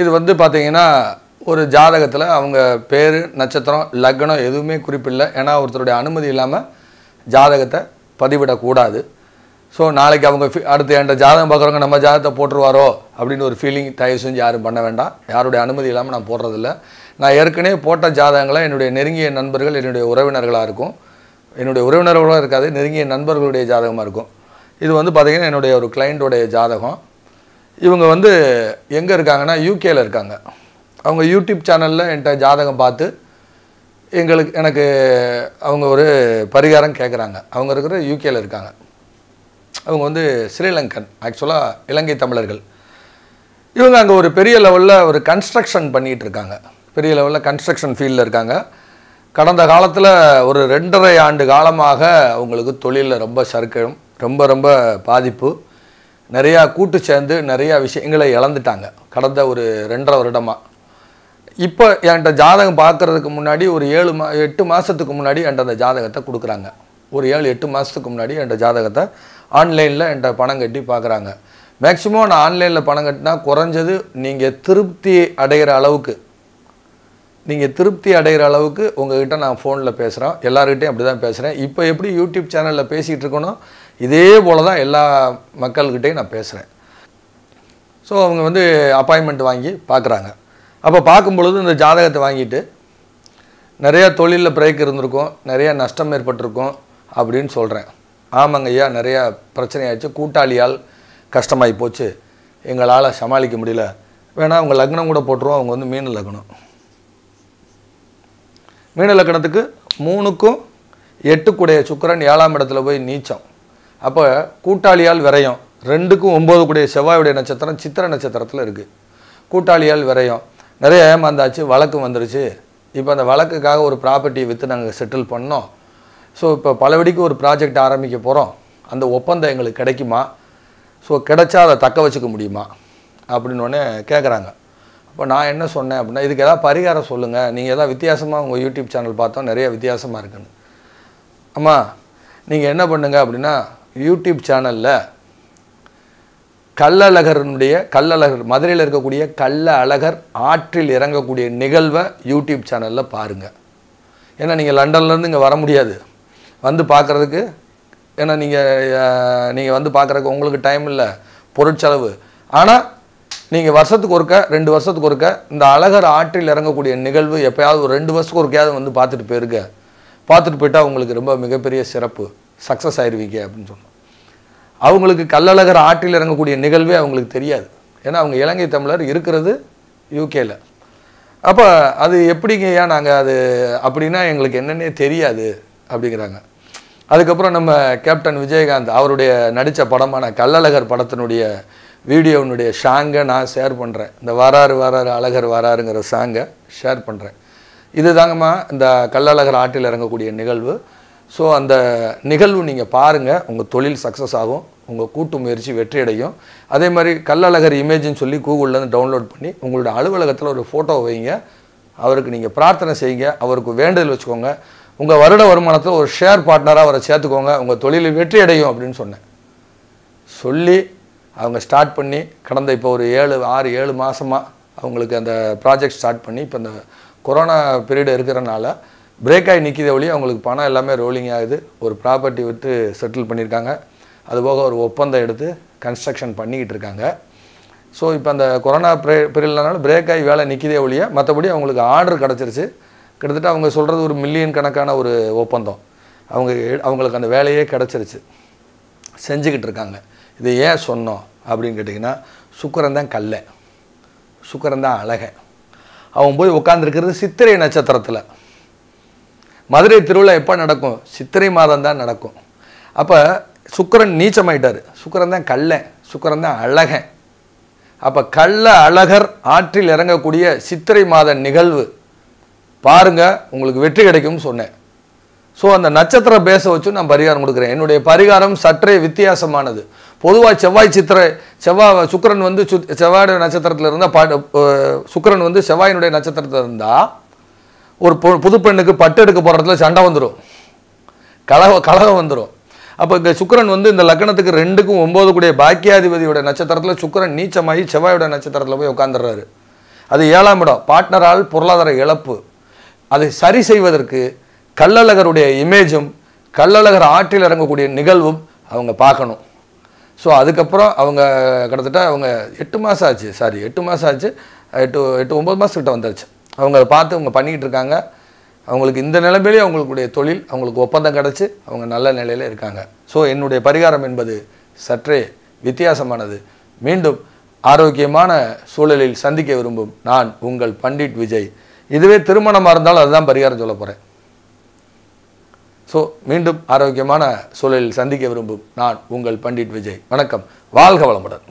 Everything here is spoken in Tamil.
இது வந்து பார்த்தீங்கன்னா ஒரு ஜாதகத்தில் அவங்க பேர் நட்சத்திரம் லக்னம் எதுவுமே குறிப்பிடல ஏன்னா ஒருத்தருடைய அனுமதி இல்லாமல் ஜாதகத்தை பதிவிடக்கூடாது ஸோ நாளைக்கு அவங்க ஃபி அடுத்து என்கிட்ட ஜாதகம் பார்க்குறவங்க நம்ம ஜாதகத்தை போட்டுருவாரோ அப்படின்னு ஒரு ஃபீலிங் தயவு செஞ்சு யாரும் பண்ண வேண்டாம் யாருடைய அனுமதி இல்லாமல் நான் போடுறதில்ல நான் ஏற்கனவே போட்ட ஜாதகங்களை என்னுடைய நெருங்கிய நண்பர்கள் என்னுடைய உறவினர்களாக இருக்கும் என்னுடைய உறவினர்களாக இருக்காது நெருங்கிய நண்பர்களுடைய ஜாதகமாக இருக்கும் இது வந்து பார்த்திங்கன்னா என்னுடைய ஒரு கிளைண்ட்டுடைய ஜாதகம் இவங்க வந்து எங்கே இருக்காங்கன்னா யூகேல இருக்காங்க அவங்க யூடியூப் சேனலில் என்கிட்ட ஜாதகம் பார்த்து எங்களுக்கு எனக்கு அவங்க ஒரு பரிகாரம் கேட்குறாங்க அவங்க இருக்கிற யூகேல இருக்காங்க அவங்க வந்து ஸ்ரீலங்கன் ஆக்சுவலாக இலங்கை தமிழர்கள் இவங்க அங்கே ஒரு பெரிய லெவலில் ஒரு கன்ஸ்ட்ரக்ஷன் பண்ணிகிட்டு இருக்காங்க பெரிய லெவலில் கன்ஸ்ட்ரக்ஷன் ஃபீல்டில் இருக்காங்க கடந்த காலத்தில் ஒரு ரெண்டரை ஆண்டு காலமாக அவங்களுக்கு தொழிலில் ரொம்ப சறுக்கம் ரொம்ப ரொம்ப பாதிப்பு நிறையா கூட்டு சேர்ந்து நிறையா விஷயங்களை இழந்துட்டாங்க கடந்த ஒரு ரெண்டரை வருடமாக இப்போ என்கிட்ட ஜாதகம் பார்க்குறதுக்கு முன்னாடி ஒரு ஏழு மா எட்டு மாதத்துக்கு முன்னாடி என்ட அந்த ஜாதகத்தை கொடுக்குறாங்க ஒரு ஏழு எட்டு மாதத்துக்கு முன்னாடி என்ட ஜாதகத்தை ஆன்லைனில் என்கிட்ட பணம் கட்டி பார்க்குறாங்க மேக்ஸிமம் நான் ஆன்லைனில் பணம் கட்டினா குறைஞ்சது நீங்கள் திருப்தி அடைகிற அளவுக்கு நீங்கள் திருப்தி அடைகிற அளவுக்கு உங்கள்கிட்ட நான் ஃபோனில் பேசுகிறேன் எல்லாருக்கிட்டையும் அப்படி தான் பேசுகிறேன் இப்போ எப்படி யூடியூப் சேனலில் பேசிகிட்டு இருக்கணும் இதே போல் தான் எல்லா மக்கள்கிட்டையும் நான் பேசுகிறேன் ஸோ அவங்க வந்து அப்பாயின்மெண்ட் வாங்கி பார்க்குறாங்க அப்போ பார்க்கும் பொழுது இந்த ஜாதகத்தை வாங்கிட்டு நிறையா தொழிலில் பிரேக் இருந்திருக்கும் நிறையா நஷ்டம் ஏற்பட்டிருக்கும் அப்படின்னு சொல்கிறேன் ஆமாங்க ஐயா நிறையா பிரச்சனையாச்சு கூட்டாளியால் கஷ்டமாகி போச்சு எங்களால் சமாளிக்க முடியல வேணால் அவங்க லக்னம் கூட போட்டுருவோம் அவங்க வந்து மீன லக்னம் மீன லக்னத்துக்கு மூணுக்கும் எட்டுக்குடைய சுக்கரன் ஏழாம் இடத்துல போய் நீச்சம் அப்போ கூட்டாளியால் விரையும் ரெண்டுக்கும் ஒம்பது கூடிய செவ்வாயுடைய நட்சத்திரம் சித்திர நட்சத்திரத்தில் இருக்குது கூட்டாளியால் விரையும் நிறைய ஏமாந்தாச்சு வழக்கு வந்துருச்சு இப்போ அந்த வழக்குக்காக ஒரு ப்ராப்பர்ட்டியை விற்று நாங்கள் செட்டில் பண்ணோம் ஸோ இப்போ பலவடிக்கு ஒரு ப்ராஜெக்ட் ஆரம்பிக்க போகிறோம் அந்த ஒப்பந்தம் எங்களுக்கு கிடைக்குமா ஸோ கிடைச்சா அதை தக்க வச்சுக்க முடியுமா அப்படின்னு ஒன்று கேட்குறாங்க அப்போ நான் என்ன சொன்னேன் அப்படின்னா இதுக்கு எதாவது பரிகாரம் சொல்லுங்கள் நீங்கள் எதாவது வித்தியாசமாக உங்கள் யூடியூப் சேனல் பார்த்தோம் நிறைய வித்தியாசமாக இருக்குன்னு ஆமாம் நீங்கள் என்ன பண்ணுங்கள் அப்படின்னா யூடியூப் சேனலில் கல்லழகருடைய கல்லழகர் மதுரையில் இருக்கக்கூடிய கல்ல அழகர் ஆற்றில் இறங்கக்கூடிய நிகழ்வை யூடியூப் சேனலில் பாருங்கள் ஏன்னா நீங்கள் லண்டன்லேருந்து இங்கே வர முடியாது வந்து பார்க்குறதுக்கு ஏன்னா நீங்கள் நீங்கள் வந்து பார்க்குறக்கு உங்களுக்கு டைம் இல்லை பொருட்செலவு ஆனால் நீங்கள் வருஷத்துக்கு ஒருக்க ரெண்டு வருஷத்துக்கு ஒருக்க இந்த அழகர் ஆற்றில் இறங்கக்கூடிய நிகழ்வு எப்போயாவது ஒரு ரெண்டு வருஷத்துக்கு ஒருக்கையாவது வந்து பார்த்துட்டு போயிருக்க பார்த்துட்டு போயிட்டால் உங்களுக்கு ரொம்ப மிகப்பெரிய சிறப்பு சக்ஸஸ் ஆயிடுவீங்க அப்படின்னு சொன்னோம் அவங்களுக்கு கல்லழகர் ஆற்றில் இறங்கக்கூடிய நிகழ்வே அவங்களுக்கு தெரியாது ஏன்னா அவங்க இலங்கை தமிழர் இருக்கிறது யூகேல அப்போ அது எப்படிங்கய்யா நாங்கள் அது அப்படின்னா எங்களுக்கு என்னென்னே தெரியாது அப்படிங்கிறாங்க அதுக்கப்புறம் நம்ம கேப்டன் விஜயகாந்த் அவருடைய நடித்த படமான கல்லழகர் படத்தினுடைய வீடியோனுடைய ஷாங்கை நான் ஷேர் பண்ணுறேன் இந்த வராறு வராறு அழகர் வராருங்கிற சாங்கை ஷேர் பண்ணுறேன் இது தாங்கம்மா இந்த கல்லழகர் ஆற்றில் இறங்கக்கூடிய நிகழ்வு ஸோ அந்த நிகழ்வு நீங்கள் பாருங்கள் உங்கள் தொழில் சக்ஸஸ் ஆகும் உங்கள் கூட்டு முயற்சி வெற்றியடையும் அதே மாதிரி கல்லழகர் இமேஜின்னு சொல்லி கூகுள்லேருந்து டவுன்லோட் பண்ணி உங்களோட அலுவலகத்தில் ஒரு ஃபோட்டோ வைங்க அவருக்கு நீங்கள் பிரார்த்தனை செய்யுங்க அவருக்கு வேண்டுதல் வச்சுக்கோங்க உங்கள் வருட வருமானத்தில் ஒரு ஷேர் பார்ட்னராக அவரை சேர்த்துக்கோங்க உங்கள் தொழில் வெற்றி அடையும் அப்படின்னு சொன்னேன் சொல்லி அவங்க ஸ்டார்ட் பண்ணி கடந்த இப்போ ஒரு ஏழு ஆறு ஏழு மாதமாக அவங்களுக்கு அந்த ப்ராஜெக்ட் ஸ்டார்ட் பண்ணி இப்போ இந்த கொரோனா பீரியடு இருக்கிறனால பிரேக் ஆகி நிற்கிதே வழியே அவங்களுக்கு பணம் எல்லாமே ரோலிங் ஆகுது ஒரு ப்ராப்பர்ட்டி விட்டு செட்டில் பண்ணியிருக்காங்க அதுபோக ஒரு ஒப்பந்தம் எடுத்து கன்ஸ்ட்ரக்ஷன் பண்ணிக்கிட்டு இருக்காங்க ஸோ இப்போ அந்த கொரோனா பிரே பீரியட்னால பிரேக் ஆகி வேலை நிற்கிறதே ஒழிய மற்றபடி அவங்களுக்கு ஆர்டர் கிடச்சிருச்சு கிட்டத்தட்ட அவங்க சொல்கிறது ஒரு மில்லியன் கணக்கான ஒரு ஒப்பந்தம் அவங்க அவங்களுக்கு அந்த வேலையே கிடச்சிருச்சு செஞ்சுக்கிட்டு இருக்காங்க இது ஏன் சொன்னோம் அப்படின்னு கேட்டிங்கன்னா சுக்கரன் தான் கல்ல சுக்கரன் தான் அழகை அவங்க போய் உட்காந்துருக்கிறது சித்திரை நட்சத்திரத்தில் மதுரை திருவிழா எப்போ நடக்கும் சித்திரை மாதம் தான் நடக்கும் அப்போ சுக்கரன் நீச்சமாயிட்டார் சுக்கரன் தான் கள்ளன் சுக்கரன் தான் அழகன் அப்போ கள்ள அழகர் ஆற்றில் இறங்கக்கூடிய சித்திரை மாத நிகழ்வு பாருங்கள் உங்களுக்கு வெற்றி கிடைக்கும்னு சொன்னேன் ஸோ அந்த நட்சத்திர பேச வச்சு நான் பரிகாரம் கொடுக்குறேன் என்னுடைய பரிகாரம் சற்றே வித்தியாசமானது பொதுவாக செவ்வாய் சித்திரை செவ்வாய் சுக்கரன் வந்து சு செவ்வாயுடைய நட்சத்திரத்தில் இருந்தால் பாட்டு சுக்கரன் வந்து செவ்வாயினுடைய நட்சத்திரத்தில் இருந்தால் ஒரு புது பெண்ணுக்கு பட்டு எடுக்க போகிறதுல சண்டை வந்துடும் கலக கலகம் வந்துடும் அப்போ இந்த சுக்கரன் வந்து இந்த லக்னத்துக்கு ரெண்டுக்கும் ஒம்பது கூடிய பாக்கியாதிபதியோட நட்சத்திரத்தில் சுக்கரன் நீச்சமாகி செவ்வாயோட நட்சத்திரத்தில் போய் உட்காந்துடுறாரு அது ஏழாம் இடம் பார்ட்னரால் பொருளாதார இழப்பு அதை சரி செய்வதற்கு கள்ளழகருடைய இமேஜும் கள்ளழகர் ஆற்றில் இறங்கக்கூடிய நிகழ்வும் அவங்க பார்க்கணும் ஸோ அதுக்கப்புறம் அவங்க கிட்டத்தட்ட அவங்க எட்டு மாதம் ஆச்சு சாரி எட்டு மாதம் ஆச்சு எட்டு எட்டு ஒம்பது மாதத்துக்கிட்ட வந்துருச்சு அவங்க அதை பார்த்து அவங்க பண்ணிக்கிட்டு இருக்காங்க அவங்களுக்கு இந்த நிலைமையிலே அவங்களுடைய தொழில் அவங்களுக்கு ஒப்பந்தம் கிடச்சி அவங்க நல்ல நிலையில் இருக்காங்க ஸோ என்னுடைய பரிகாரம் என்பது சற்றே வித்தியாசமானது மீண்டும் ஆரோக்கியமான சூழலில் சந்திக்க விரும்பும் நான் உங்கள் பண்டிட் விஜய் இதுவே திருமணமாக இருந்தாலும் அதுதான் பரிகாரம் சொல்ல போகிறேன் ஸோ மீண்டும் ஆரோக்கியமான சூழலில் சந்திக்க விரும்பும் நான் உங்கள் பண்டிட் விஜய் வணக்கம் வாழ்க வளமுடன்